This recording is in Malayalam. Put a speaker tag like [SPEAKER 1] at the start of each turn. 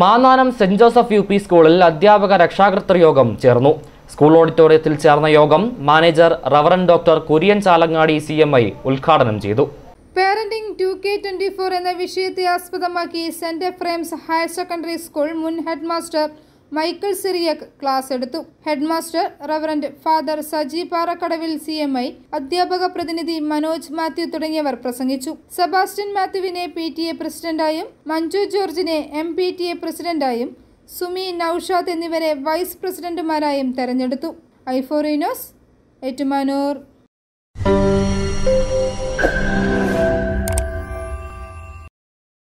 [SPEAKER 1] മാന്നാനം സെന്റ് ജോസഫ് യു സ്കൂളിൽ അധ്യാപക രക്ഷാകർത്തൃ യോഗം ചേർന്നു സ്കൂൾ ഓഡിറ്റോറിയത്തിൽ ചേർന്ന യോഗം manager Reverend doctor Kurian Chalangady C M I ഉദ്ഘാടനം ചെയ്തു
[SPEAKER 2] parenting two K twenty four എന്ന വിഷയത്തെ ആസ്പദമാക്കി saint Ephrem's higher secondary school മുൻ ഹെഡ്മാസ്റ്റർ മൈക്കിൾ സിറിയക് ക്ലാസ് എടുത്തു headmaster Reverend father Saji Parakkadavil C M I അധ്യാപക പ്രതിനിധി മനോജ് മാത്യു തുടങ്ങിയവർ പ്രസംഗിച്ചു സെബാസ്റ്റ്യൻ മാത്യുവിനെ പി ടി എ പ്രസിഡന്റായും മഞ്ജു ജോർജിനെ എം പി ടി എ പ്രസിഡന്റായും സുമി നൌഷാദ് എന്നിവരെ വൈസ് പ്രസിഡന്റുമാരായും തെരഞ്ഞെടുത്തു ഐഫോറിനോസ് ഏറ്റുമാനൂർ